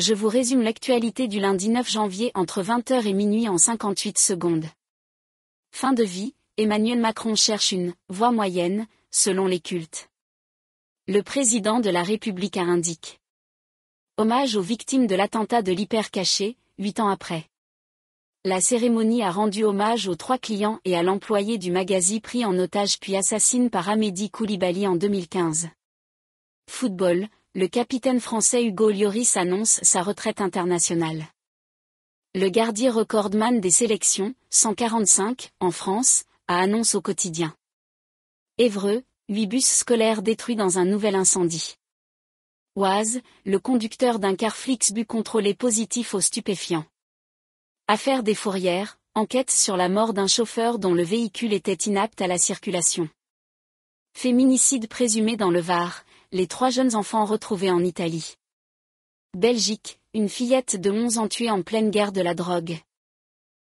je vous résume l'actualité du lundi 9 janvier entre 20h et minuit en 58 secondes. Fin de vie, Emmanuel Macron cherche une voie moyenne, selon les cultes. Le président de la République a indiqué. Hommage aux victimes de l'attentat de Caché, huit ans après. La cérémonie a rendu hommage aux trois clients et à l'employé du magazine pris en otage puis assassiné par Amédi Koulibaly en 2015. Football, le capitaine français Hugo Lloris annonce sa retraite internationale. Le gardien recordman des sélections, 145, en France, a annoncé au quotidien. Évreux, huit bus scolaires détruits dans un nouvel incendie. Oise, le conducteur d'un car Flixbus contrôlé positif aux stupéfiants. Affaire des fourrières, enquête sur la mort d'un chauffeur dont le véhicule était inapte à la circulation. Féminicide présumé dans le Var, les trois jeunes enfants retrouvés en Italie. Belgique, une fillette de 11 ans tuée en pleine guerre de la drogue.